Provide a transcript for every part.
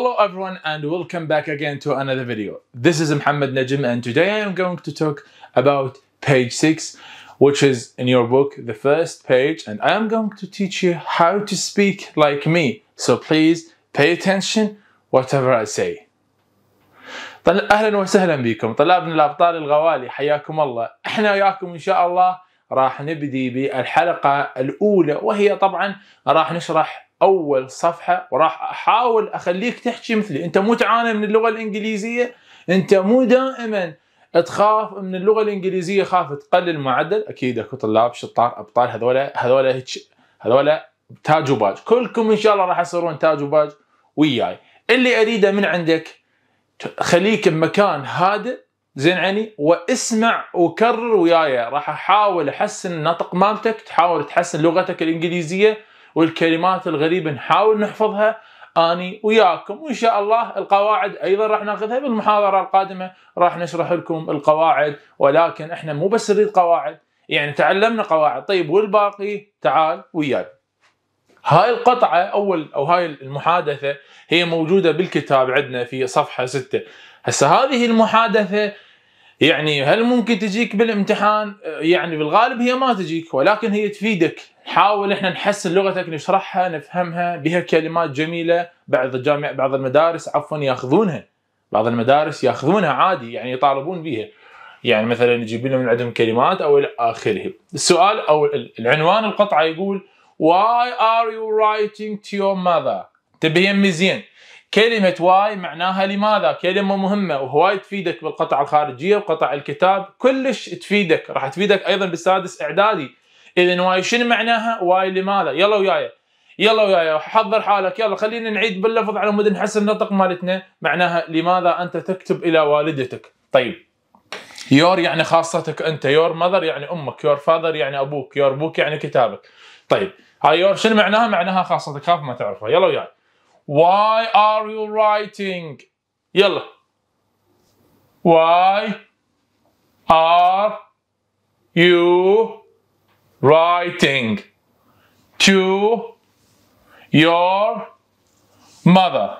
Hello everyone and welcome back again to another video. This is Muhammad Najim and today I am going to talk about page 6 which is in your book the first page and I am going to teach you how to speak like me so please pay attention whatever I say. اهلا وسهلا بكم طلابنا الابطال الغوالي حياكم الله احنا وياكم ان شاء الله راح نبدي بالحلقه الاولى وهي طبعا راح نشرح اول صفحه وراح احاول اخليك تحكي مثلي انت مو تعاني من اللغه الانجليزيه انت مو دائما تخاف من اللغه الانجليزيه خاف تقلل معدل اكيد اكو طلاب شطار ابطال هذولا هذولا هيك هذولا تاج وباج كلكم ان شاء الله راح تصيرون تاج وباج وياي اللي اريده من عندك خليك بمكان هادئ زين عيني واسمع وكرر وياي راح احاول احسن النطق مالتك تحاول تحسن لغتك الانجليزيه والكلمات الغريبة نحاول نحفظها اني وياكم وان شاء الله القواعد ايضا راح ناخذها بالمحاضره القادمه راح نشرح لكم القواعد ولكن احنا مو بس نريد قواعد يعني تعلمنا قواعد طيب والباقي تعال وياي هاي القطعة أول أو هاي المحادثة هي موجودة بالكتاب عندنا في صفحة 6 هسه هذه المحادثة يعني هل ممكن تجيك بالامتحان آه، يعني بالغالب هي ما تجيك ولكن هي تفيدك حاول احنا نحسن لغتك نشرحها نفهمها بها كلمات جميله بعض الجامع بعض المدارس عفوا ياخذونها بعض المدارس ياخذونها عادي يعني يطالبون بها يعني مثلا يجيب لهم من عندهم كلمات او الى اخره السؤال او العنوان القطعه يقول why are you writing to your mother تبي يمي زين كلمة واي معناها لماذا كلمة مهمة وهواي تفيدك بالقطع الخارجية وقطع الكتاب كلش تفيدك راح تفيدك أيضا بالسادس إعدادي إذا واي شنو معناها واي لماذا يلا وياي يلا وياي حضر حالك يلا خلينا نعيد باللفظ على مود نحسن النطق مالتنا معناها لماذا أنت تكتب إلى والدتك طيب يور يعني خاصتك أنت يور مذر يعني أمك يور فاذر يعني أبوك يور بوك يعني كتابك طيب هاي يور شنو معناها معناها خاصتك خاف ما تعرفها يلا وياي Why are you writing يلا Why are you writing to your mother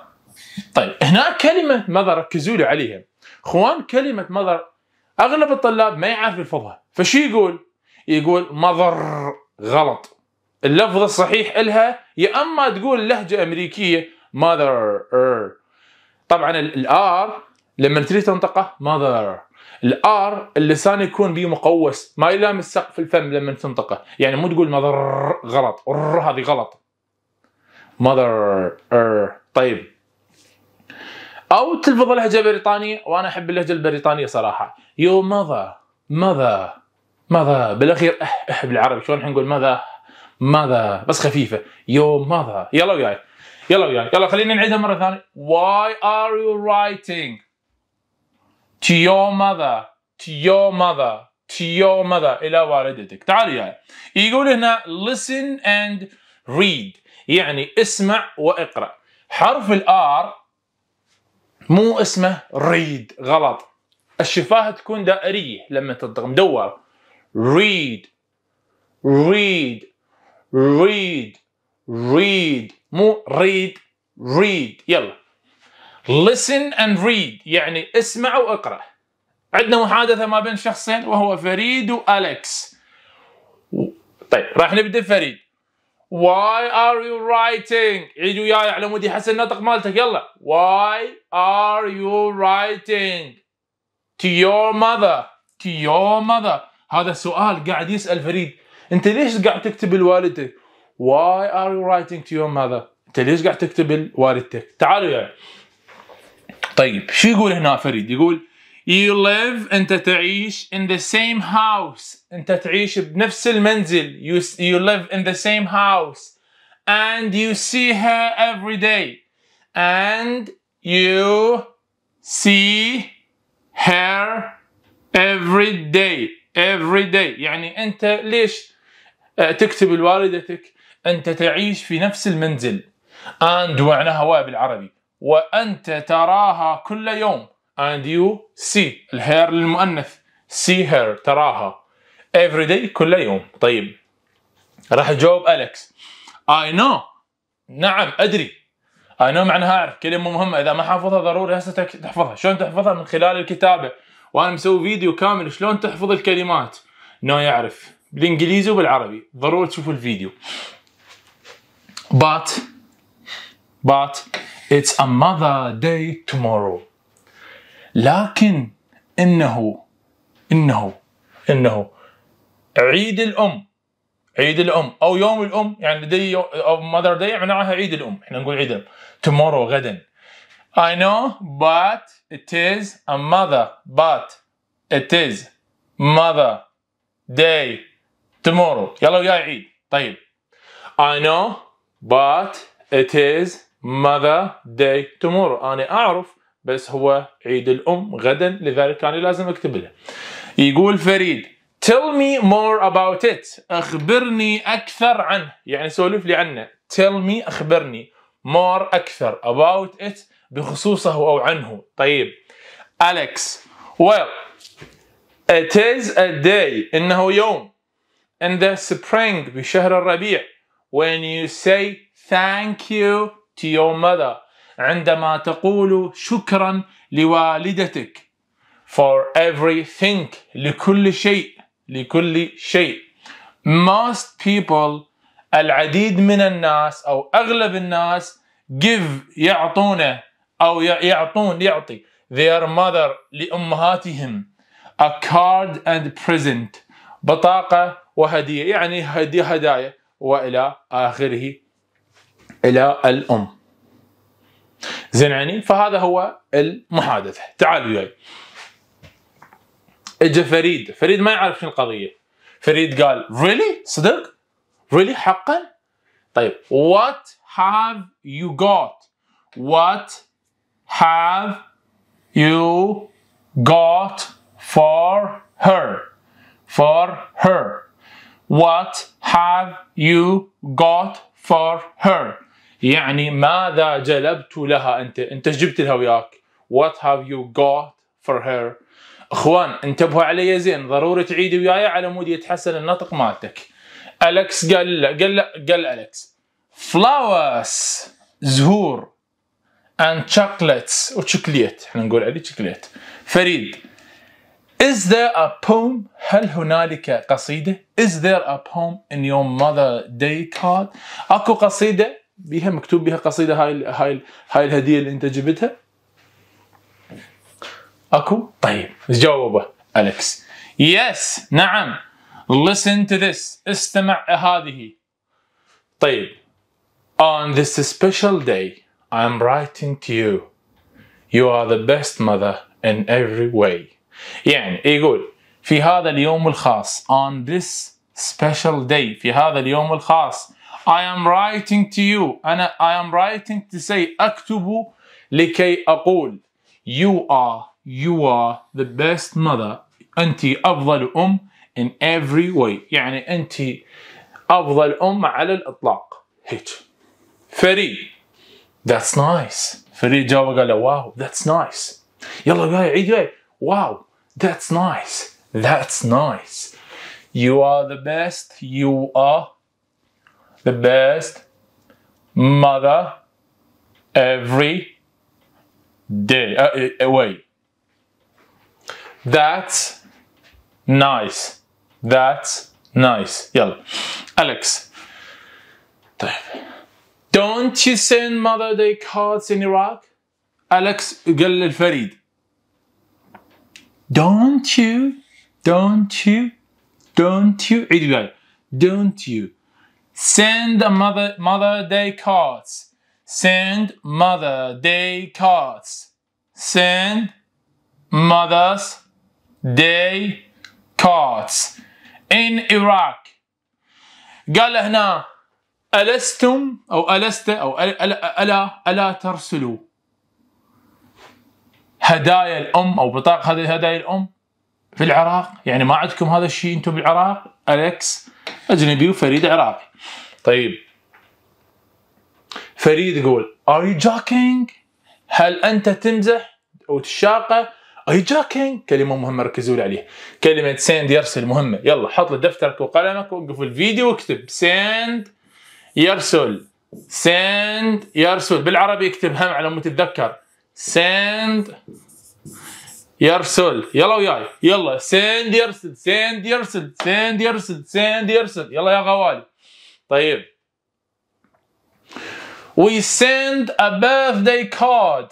طيب هنا كلمة mother ركزوا لي عليها اخوان كلمة mother اغلب الطلاب ما يعرف يلفظها فشو يقول يقول mother غلط اللفظ الصحيح إلها يا اما تقول لهجة امريكية mother er طبعا الار لما تجي تنطقه mother er. الار اللسان يكون بيه مقوس ما يلامس سقف الفم لما تنطقه يعني مو تقول mother غلط ر هذه غلط mother er طيب او تلفظ لهجه بريطانيه وانا احب اللهجه البريطانيه صراحه يو ماذا ماذا ماذا بالاخير احب العربي شلون نقول ماذا ماذا بس خفيفه يو ماذا يلا وياي يلا وياي يلا خلينا نعيدها مره ثانيه why are you writing to your mother to your mother to your mother الى والدتك تعال وياي يقول هنا listen and read يعني اسمع واقرا حرف الار مو اسمه read غلط الشفاه تكون دائريه لما تنطق مدور read read read read مو read read يلا listen and read يعني اسمع واقرأ عندنا محادثة ما بين شخصين وهو فريد وأليكس طيب راح نبدأ فريد Why are you writing؟ عيد وياي على مودي حسن النطق مالتك يلا Why are you writing to your mother to your mother هذا سؤال قاعد يسأل فريد أنت ليش قاعد تكتب لوالدتك؟ Why are you writing to your mother؟ انت ليش قاعد تكتب الوالدتك تعالوا وياي طيب شو يقول هنا فريد يقول You live انت تعيش in the same house انت تعيش بنفس المنزل you, you live in the same house and you see her every day and you see her every day every day يعني انت ليش آه، تكتب لوالدتك انت تعيش في نفس المنزل and معناها و بالعربي وأنت تراها كل يوم and you see الهير للمؤنث see her تراها every day كل يوم طيب راح اجاوب أليكس I know نعم أدري I know معناها أعرف كلمة مهمة إذا ما حافظها ضروري هسه تحفظها شلون تحفظها من خلال الكتابة وأنا مسوي فيديو كامل شلون تحفظ الكلمات نو يعرف بالإنجليزي وبالعربي ضروري تشوفوا الفيديو but but it's a mother day tomorrow لكن إنه إنه إنه عيد الأم عيد الأم أو يوم الأم يعني دي أو ماذر داي معناها عيد الأم احنا نقول عيد الأم tomorrow غدا I know but it is a mother but it is mother day tomorrow يلا وياي عيد طيب I know but it is ماذا داي تمور أنا أعرف بس هو عيد الأم غدا لذلك أنا لازم أكتب له يقول فريد tell me more about it أخبرني أكثر عنه يعني سولف لي عنه tell me أخبرني more أكثر about it بخصوصه أو عنه طيب أليكس well it is a day إنه يوم in the spring بشهر الربيع when you say thank you يوم ماذا؟ عندما تقول شكرا لوالدتك for everything لكل شيء لكل شيء most people العديد من الناس او اغلب الناس give يعطونه او يعطون يعطي their mother لامهاتهم a card and present بطاقه وهديه يعني هدايا والى اخره إلى الأم زين يعني فهذا هو المحادثة تعالوا وياي اجى فريد فريد ما يعرف شنو القضية فريد قال really صدق really حقا طيب what have you got what have you got for her for her what have you got for her يعني ماذا جلبت لها انت انت جبت لها وياك what have you got for her اخوان انتبهوا علي زين ضروري تعيدي وياي على مود يتحسن النطق مالتك الكس قال لا قال لا قال الكس flowers زهور and chocolates وشوكليت احنا نقول عليه شوكليت فريد Is there a poem? هل هنالك قصيدة؟ Is there a poem in your mother day card? أكو قصيدة بيها مكتوب بيها قصيده هاي هاي هاي الهديه اللي انت جبتها اكو طيب جاوبه اليكس يس نعم listen to this استمع هذه طيب on this special day I'm writing to you you are the best mother in every way يعني يقول في هذا اليوم الخاص on this special day في هذا اليوم الخاص I am writing to you أنا I am writing to say أكتب لكي أقول You are You are the best mother أنت أفضل أم in every way يعني أنت أفضل أم على الإطلاق هيك فريد That's nice فريد جاوب قال wow That's nice يلا جاي عيد Wow. That's nice That's nice You are the best You are the best mother every day. Uh, eh, eh, wait. That's nice. That's nice. يلا. Alex. Don't you send Mother Day cards in Iraq? Alex قال Farid. Don't you? Don't you? Don't you? عيد Don't you? Send mother Mother Day cards. Send Mother Day cards. Send Mother's Day cards. In Iraq. قال هنا ألستم أو ألست أو ألا ألا, ألا ترسلوا هدايا الأم أو بطاقة هذه هدايا الأم في العراق يعني ما عندكم هذا الشيء أنتم بالعراق أليكس أجنبي وفريد عراقي طيب فريد يقول Are you joking؟ هل أنت تمزح أو تشاقه؟ Are you joking؟ كلمة مهمة ركزوا لي عليها كلمة سند يرسل مهمة يلا حط دفترك وقلمك وقف الفيديو واكتب سند يرسل سند يرسل بالعربي اكتب هم على متتذكر سند يرسل يلا وياي يلا سند يرسل سند يرسل سند يرسل سند يرسل يلا يا غوالي طيب we send a birthday card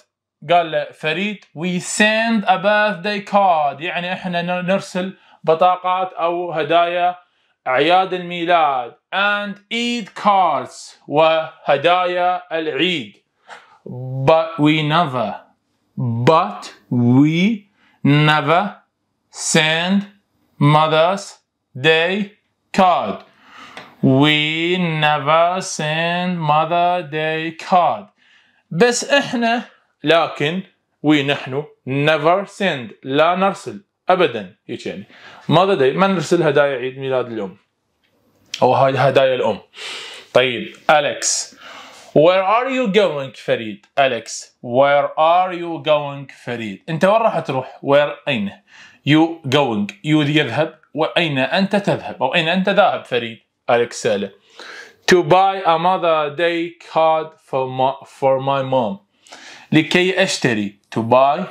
قال له فريد we send a birthday card يعني احنا نرسل بطاقات او هدايا اعياد الميلاد and eid cards وهدايا العيد but we never but we never send Mother's Day card. We never send mother's Day card. بس احنا لكن وي نحن never send لا نرسل ابدا هيك يعني ماذا داي ما نرسل هدايا عيد ميلاد الام او هاي هدايا الام طيب اليكس Where are you going فريد؟ أليكس Where are you going فريد؟ أنت وين راح تروح؟ Where أين؟ You going You يذهب وأين أنت تذهب؟ أو أين أنت ذاهب فريد؟ أليكس سأله To buy a mother day card for my, for my mom لكي أشتري To buy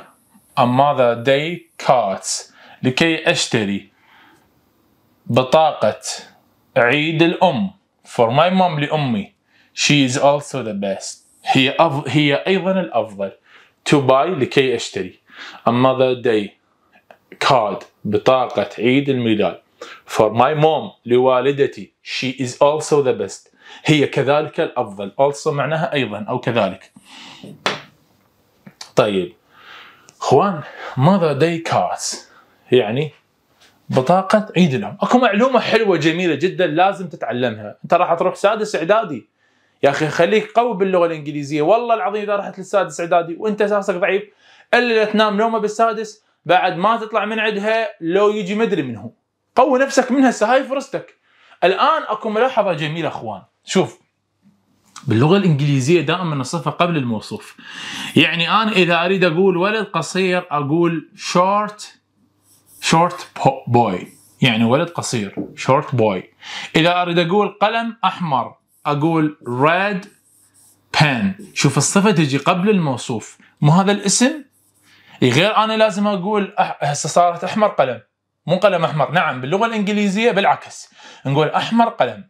a mother day cards لكي أشتري بطاقة عيد الأم for my mom لأمي she is also the best هي أف... هي أيضا الأفضل to buy لكي أشتري a mother day card بطاقة عيد الميلاد for my mom لوالدتي she is also the best هي كذلك الأفضل also معناها أيضا أو كذلك طيب اخوان mother day cards يعني بطاقة عيد الأم أكو معلومة حلوة جميلة جدا لازم تتعلمها أنت راح تروح سادس إعدادي يا اخي خليك قوي باللغه الانجليزيه والله العظيم اذا رحت للسادس اعدادي وانت اساسك ضعيف الا تنام نومه بالسادس بعد ما تطلع من عندها لو يجي مدري منه قوي نفسك منها هسه هاي فرصتك الان اكو ملاحظه جميله اخوان شوف باللغه الانجليزيه دائما الصفه قبل الموصوف يعني انا اذا اريد اقول ولد قصير اقول شورت شورت بوي يعني ولد قصير شورت بوي اذا اريد اقول قلم احمر اقول red pen شوف الصفه تجي قبل الموصوف مو هذا الاسم غير انا لازم اقول هسه صارت احمر قلم مو قلم احمر نعم باللغه الانجليزيه بالعكس نقول احمر قلم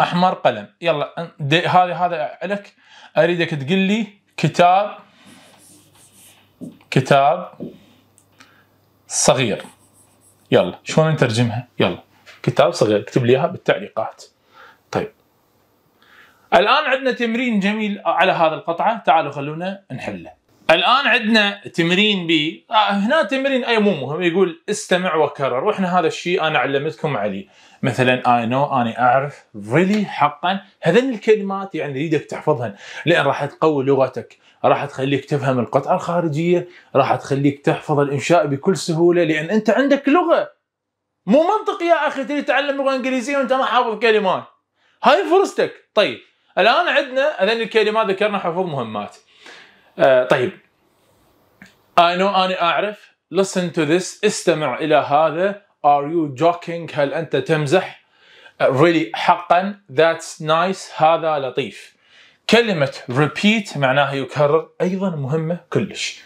احمر قلم يلا هذا هذا لك اريدك تقول لي كتاب كتاب صغير يلا شلون نترجمها يلا كتاب صغير اكتب لي اياها بالتعليقات الان عندنا تمرين جميل على هذا القطعه تعالوا خلونا نحله الان عندنا تمرين ب آه، هنا تمرين اي مو مهم يقول استمع وكرر واحنا هذا الشيء انا علمتكم عليه مثلا اي نو اني اعرف ريلي really, حقا هذين الكلمات يعني يريدك تحفظهن لان راح تقوي لغتك راح تخليك تفهم القطعه الخارجيه راح تخليك تحفظ الانشاء بكل سهوله لان انت عندك لغه مو منطق يا اخي تريد تتعلم لغه انجليزيه وانت ما حافظ كلمات هاي فرصتك طيب الان عندنا هذين الكلمات ذكرنا حفظ مهمات آه طيب I know أنا أعرف listen to this استمع إلى هذا are you joking هل أنت تمزح uh, really حقا that's nice هذا لطيف كلمة repeat معناها يكرر أيضا مهمة كلش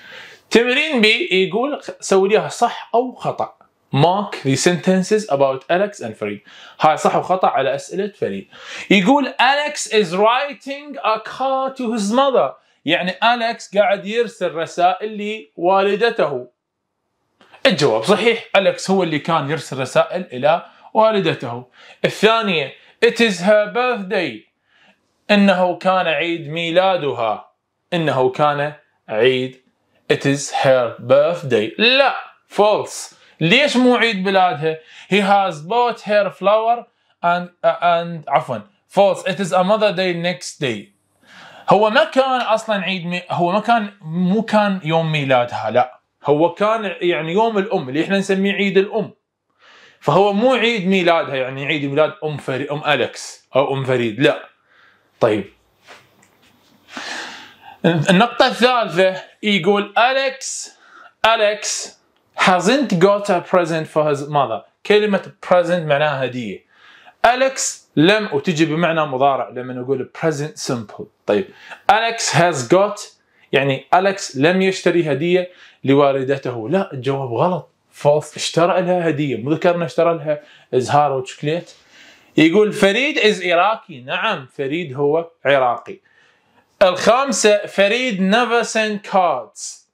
تمرين بي يقول سوي ليها صح أو خطأ mark the sentences about Alex and Farid هاي صح وخطأ على أسئلة فريد يقول Alex is writing a card to his mother يعني أليكس قاعد يرسل رسائل لوالدته الجواب صحيح أليكس هو اللي كان يرسل رسائل إلى والدته الثانية It is her birthday إنه كان عيد ميلادها إنه كان عيد It is her birthday لا false ليش مو عيد بلادها he has bought her flower and uh, and عفوا false it is a mother day next day هو ما كان اصلا عيد مي... هو ما كان مو كان يوم ميلادها لا هو كان يعني يوم الام اللي احنا نسميه عيد الام فهو مو عيد ميلادها يعني عيد ميلاد ام فريد ام الكس او ام فريد لا طيب النقطة الثالثة يقول أليكس أليكس hasn't got a present for his mother كلمة present معناها هدية أليكس لم وتجي بمعنى مضارع لما نقول present simple طيب أليكس has got يعني أليكس لم يشتري هدية لوالدته لا الجواب غلط false اشترى لها هدية مو ذكرنا اشترى لها ازهار وشوكليت يقول فريد از عراقي نعم فريد هو عراقي الخامسة فريد never sent cards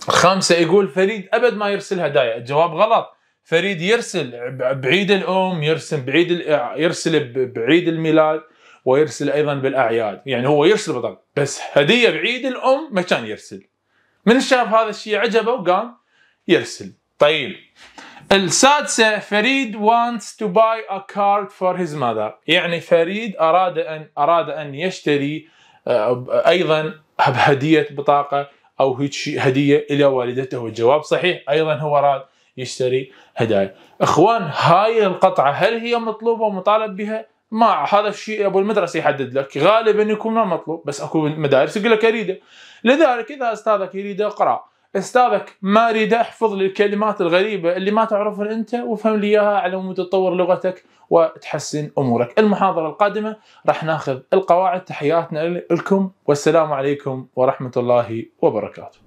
خمسة يقول فريد أبد ما يرسل هدايا الجواب غلط فريد يرسل بعيد الأم يرسل بعيد يرسل بعيد الميلاد ويرسل أيضا بالأعياد يعني هو يرسل بطاقة بس هدية بعيد الأم ما كان يرسل من شاف هذا الشيء عجبه وقام يرسل طيب السادسة فريد wants to buy a card for his mother يعني فريد أراد أن أراد أن يشتري آه، أيضا هدية بطاقة او هيك هديه الى والدته والجواب صحيح ايضا هو راد يشتري هدايا اخوان هاي القطعه هل هي مطلوبه ومطالب بها ما هذا الشيء ابو المدرسه يحدد لك غالبا يكون ما مطلوب بس اكو مدارس يقول لك اريده لذلك اذا استاذك يريد اقرا استاذك ما اريد احفظ لي الكلمات الغريبه اللي ما تعرفها انت وافهم لي اياها على مود تطور لغتك وتحسن امورك. المحاضره القادمه راح ناخذ القواعد تحياتنا لكم والسلام عليكم ورحمه الله وبركاته.